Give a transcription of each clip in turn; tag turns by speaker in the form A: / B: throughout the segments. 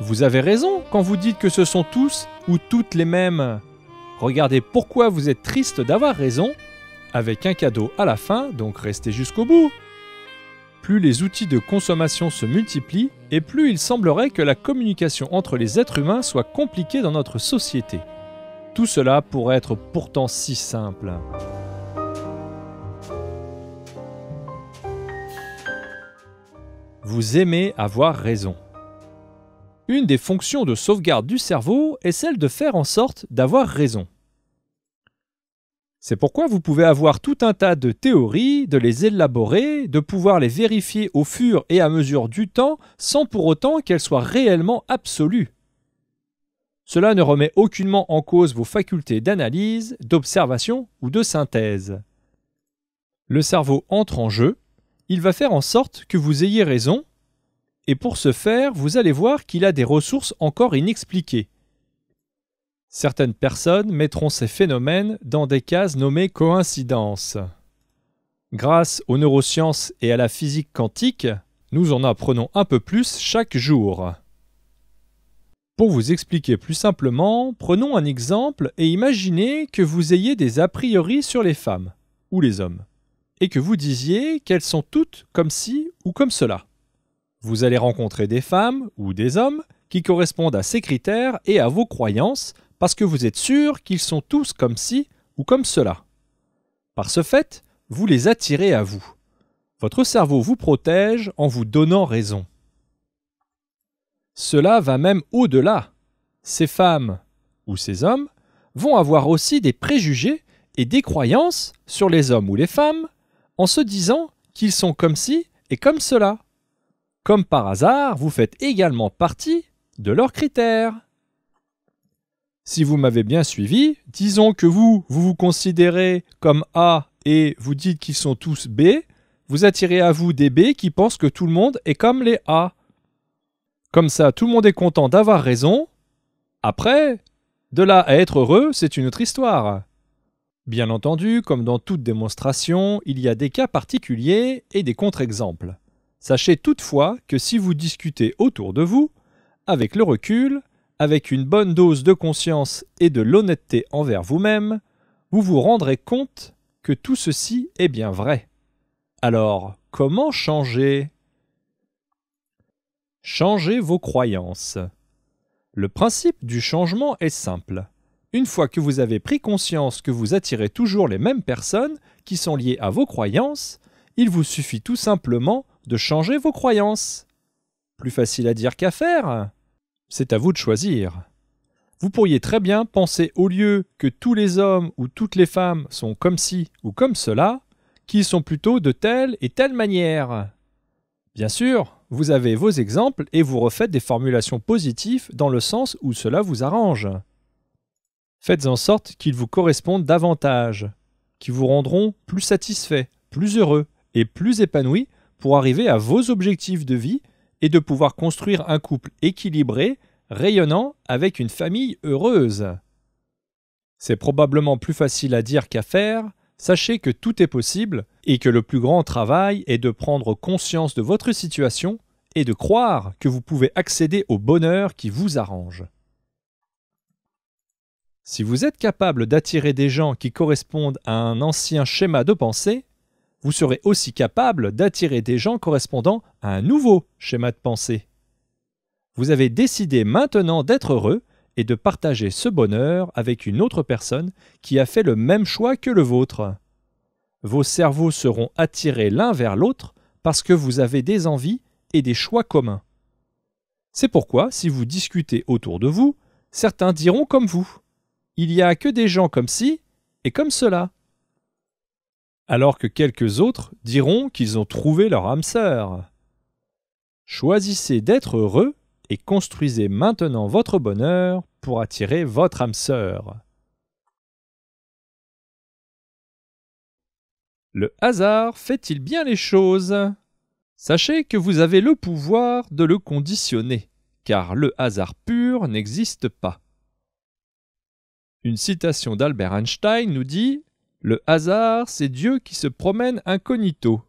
A: Vous avez raison quand vous dites que ce sont tous ou toutes les mêmes. Regardez pourquoi vous êtes triste d'avoir raison, avec un cadeau à la fin, donc restez jusqu'au bout. Plus les outils de consommation se multiplient, et plus il semblerait que la communication entre les êtres humains soit compliquée dans notre société. Tout cela pourrait être pourtant si simple. Vous aimez avoir raison. Une des fonctions de sauvegarde du cerveau est celle de faire en sorte d'avoir raison. C'est pourquoi vous pouvez avoir tout un tas de théories, de les élaborer, de pouvoir les vérifier au fur et à mesure du temps sans pour autant qu'elles soient réellement absolues. Cela ne remet aucunement en cause vos facultés d'analyse, d'observation ou de synthèse. Le cerveau entre en jeu, il va faire en sorte que vous ayez raison et pour ce faire, vous allez voir qu'il a des ressources encore inexpliquées. Certaines personnes mettront ces phénomènes dans des cases nommées coïncidences. Grâce aux neurosciences et à la physique quantique, nous en apprenons un peu plus chaque jour. Pour vous expliquer plus simplement, prenons un exemple et imaginez que vous ayez des a priori sur les femmes, ou les hommes, et que vous disiez qu'elles sont toutes comme ci ou comme cela. Vous allez rencontrer des femmes ou des hommes qui correspondent à ces critères et à vos croyances parce que vous êtes sûr qu'ils sont tous comme ci ou comme cela. Par ce fait, vous les attirez à vous. Votre cerveau vous protège en vous donnant raison. Cela va même au-delà. Ces femmes ou ces hommes vont avoir aussi des préjugés et des croyances sur les hommes ou les femmes en se disant qu'ils sont comme ci et comme cela comme par hasard, vous faites également partie de leurs critères. Si vous m'avez bien suivi, disons que vous, vous vous considérez comme A et vous dites qu'ils sont tous B, vous attirez à vous des B qui pensent que tout le monde est comme les A. Comme ça, tout le monde est content d'avoir raison. Après, de là à être heureux, c'est une autre histoire. Bien entendu, comme dans toute démonstration, il y a des cas particuliers et des contre-exemples. Sachez toutefois que si vous discutez autour de vous, avec le recul, avec une bonne dose de conscience et de l'honnêteté envers vous-même, vous vous rendrez compte que tout ceci est bien vrai. Alors, comment changer Changez vos croyances. Le principe du changement est simple. Une fois que vous avez pris conscience que vous attirez toujours les mêmes personnes qui sont liées à vos croyances, il vous suffit tout simplement de changer vos croyances. Plus facile à dire qu'à faire. C'est à vous de choisir. Vous pourriez très bien penser au lieu que tous les hommes ou toutes les femmes sont comme ci ou comme cela, qu'ils sont plutôt de telle et telle manière. Bien sûr, vous avez vos exemples et vous refaites des formulations positives dans le sens où cela vous arrange. Faites en sorte qu'ils vous correspondent davantage, qui vous rendront plus satisfaits, plus heureux et plus épanouis pour arriver à vos objectifs de vie et de pouvoir construire un couple équilibré, rayonnant avec une famille heureuse. C'est probablement plus facile à dire qu'à faire, sachez que tout est possible et que le plus grand travail est de prendre conscience de votre situation et de croire que vous pouvez accéder au bonheur qui vous arrange. Si vous êtes capable d'attirer des gens qui correspondent à un ancien schéma de pensée, vous serez aussi capable d'attirer des gens correspondant à un nouveau schéma de pensée. Vous avez décidé maintenant d'être heureux et de partager ce bonheur avec une autre personne qui a fait le même choix que le vôtre. Vos cerveaux seront attirés l'un vers l'autre parce que vous avez des envies et des choix communs. C'est pourquoi, si vous discutez autour de vous, certains diront comme vous. Il n'y a que des gens comme ci et comme cela alors que quelques autres diront qu'ils ont trouvé leur âme sœur. Choisissez d'être heureux et construisez maintenant votre bonheur pour attirer votre âme sœur. Le hasard fait-il bien les choses Sachez que vous avez le pouvoir de le conditionner, car le hasard pur n'existe pas. Une citation d'Albert Einstein nous dit le hasard, c'est Dieu qui se promène incognito.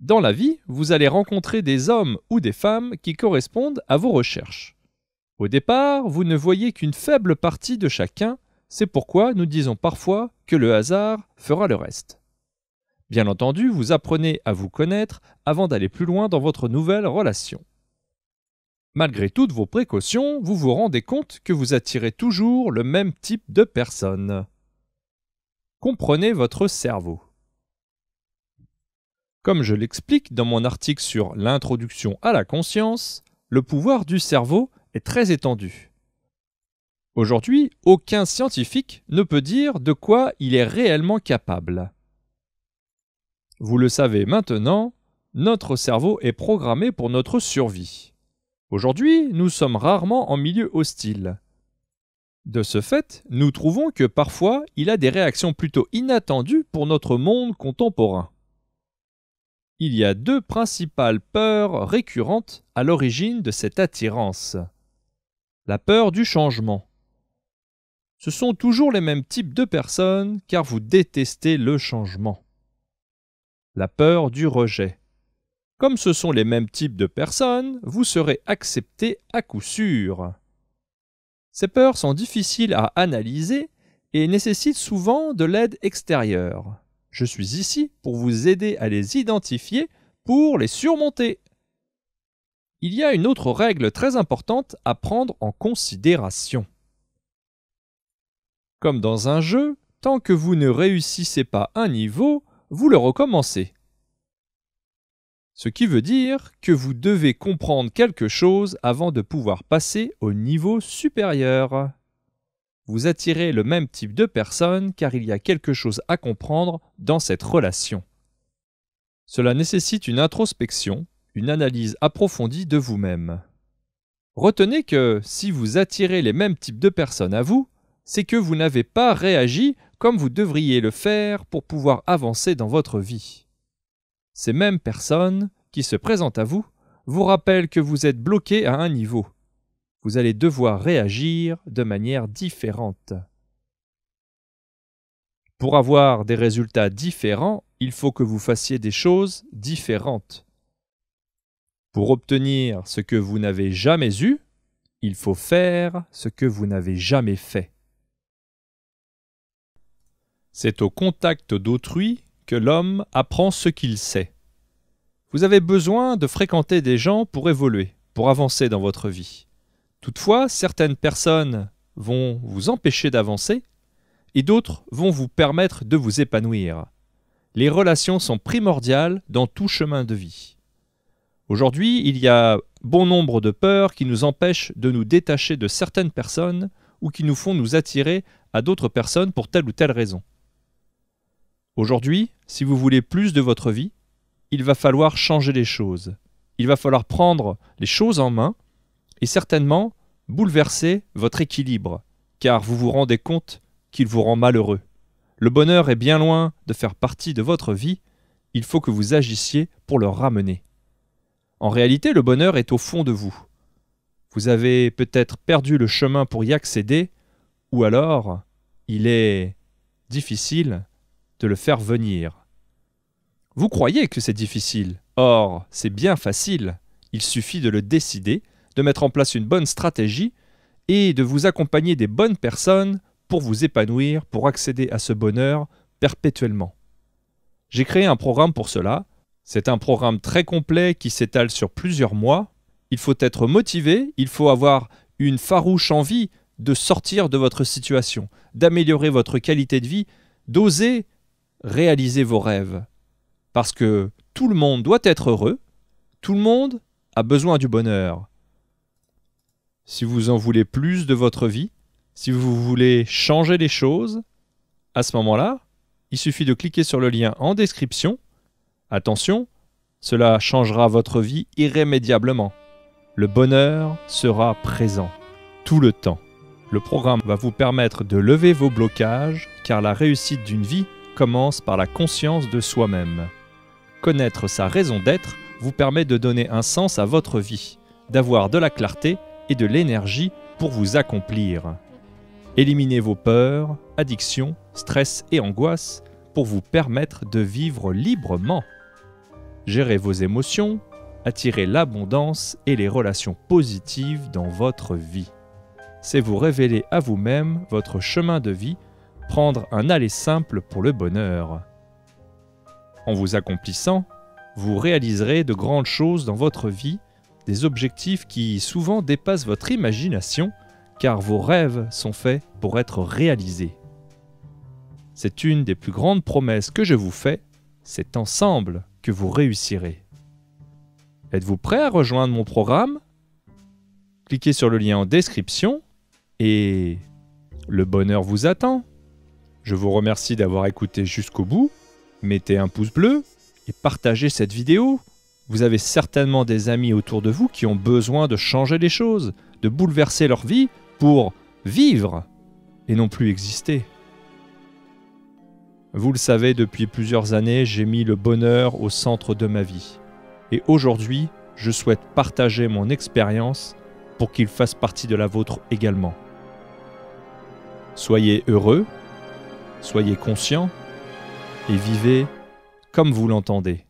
A: Dans la vie, vous allez rencontrer des hommes ou des femmes qui correspondent à vos recherches. Au départ, vous ne voyez qu'une faible partie de chacun, c'est pourquoi nous disons parfois que le hasard fera le reste. Bien entendu, vous apprenez à vous connaître avant d'aller plus loin dans votre nouvelle relation. Malgré toutes vos précautions, vous vous rendez compte que vous attirez toujours le même type de personnes. Comprenez votre cerveau. Comme je l'explique dans mon article sur l'introduction à la conscience, le pouvoir du cerveau est très étendu. Aujourd'hui, aucun scientifique ne peut dire de quoi il est réellement capable. Vous le savez maintenant, notre cerveau est programmé pour notre survie. Aujourd'hui, nous sommes rarement en milieu hostile. De ce fait, nous trouvons que parfois il a des réactions plutôt inattendues pour notre monde contemporain. Il y a deux principales peurs récurrentes à l'origine de cette attirance. La peur du changement. Ce sont toujours les mêmes types de personnes car vous détestez le changement. La peur du rejet. Comme ce sont les mêmes types de personnes, vous serez accepté à coup sûr. Ces peurs sont difficiles à analyser et nécessitent souvent de l'aide extérieure. Je suis ici pour vous aider à les identifier pour les surmonter. Il y a une autre règle très importante à prendre en considération. Comme dans un jeu, tant que vous ne réussissez pas un niveau, vous le recommencez. Ce qui veut dire que vous devez comprendre quelque chose avant de pouvoir passer au niveau supérieur. Vous attirez le même type de personnes car il y a quelque chose à comprendre dans cette relation. Cela nécessite une introspection, une analyse approfondie de vous-même. Retenez que si vous attirez les mêmes types de personnes à vous, c'est que vous n'avez pas réagi comme vous devriez le faire pour pouvoir avancer dans votre vie. Ces mêmes personnes qui se présentent à vous vous rappellent que vous êtes bloqué à un niveau. Vous allez devoir réagir de manière différente. Pour avoir des résultats différents, il faut que vous fassiez des choses différentes. Pour obtenir ce que vous n'avez jamais eu, il faut faire ce que vous n'avez jamais fait. C'est au contact d'autrui l'homme apprend ce qu'il sait. Vous avez besoin de fréquenter des gens pour évoluer, pour avancer dans votre vie. Toutefois, certaines personnes vont vous empêcher d'avancer et d'autres vont vous permettre de vous épanouir. Les relations sont primordiales dans tout chemin de vie. Aujourd'hui, il y a bon nombre de peurs qui nous empêchent de nous détacher de certaines personnes ou qui nous font nous attirer à d'autres personnes pour telle ou telle raison. Aujourd'hui, si vous voulez plus de votre vie, il va falloir changer les choses. Il va falloir prendre les choses en main et certainement bouleverser votre équilibre, car vous vous rendez compte qu'il vous rend malheureux. Le bonheur est bien loin de faire partie de votre vie, il faut que vous agissiez pour le ramener. En réalité, le bonheur est au fond de vous. Vous avez peut-être perdu le chemin pour y accéder, ou alors il est difficile de le faire venir. Vous croyez que c'est difficile, or c'est bien facile, il suffit de le décider, de mettre en place une bonne stratégie et de vous accompagner des bonnes personnes pour vous épanouir, pour accéder à ce bonheur perpétuellement. J'ai créé un programme pour cela. C'est un programme très complet qui s'étale sur plusieurs mois. Il faut être motivé, il faut avoir une farouche envie de sortir de votre situation, d'améliorer votre qualité de vie, d'oser réalisez vos rêves. Parce que tout le monde doit être heureux, tout le monde a besoin du bonheur. Si vous en voulez plus de votre vie, si vous voulez changer les choses, à ce moment-là, il suffit de cliquer sur le lien en description. Attention, cela changera votre vie irrémédiablement. Le bonheur sera présent, tout le temps. Le programme va vous permettre de lever vos blocages, car la réussite d'une vie commence par la conscience de soi-même. Connaître sa raison d'être vous permet de donner un sens à votre vie, d'avoir de la clarté et de l'énergie pour vous accomplir. Éliminez vos peurs, addictions, stress et angoisses pour vous permettre de vivre librement. Gérez vos émotions, attirez l'abondance et les relations positives dans votre vie. C'est vous révéler à vous-même votre chemin de vie prendre un aller simple pour le bonheur. En vous accomplissant, vous réaliserez de grandes choses dans votre vie, des objectifs qui souvent dépassent votre imagination, car vos rêves sont faits pour être réalisés. C'est une des plus grandes promesses que je vous fais, c'est ensemble que vous réussirez. Êtes-vous prêt à rejoindre mon programme Cliquez sur le lien en description et... Le bonheur vous attend je vous remercie d'avoir écouté jusqu'au bout. Mettez un pouce bleu et partagez cette vidéo. Vous avez certainement des amis autour de vous qui ont besoin de changer les choses, de bouleverser leur vie pour vivre et non plus exister. Vous le savez, depuis plusieurs années, j'ai mis le bonheur au centre de ma vie. Et aujourd'hui, je souhaite partager mon expérience pour qu'il fasse partie de la vôtre également. Soyez heureux Soyez conscient et vivez comme vous l'entendez.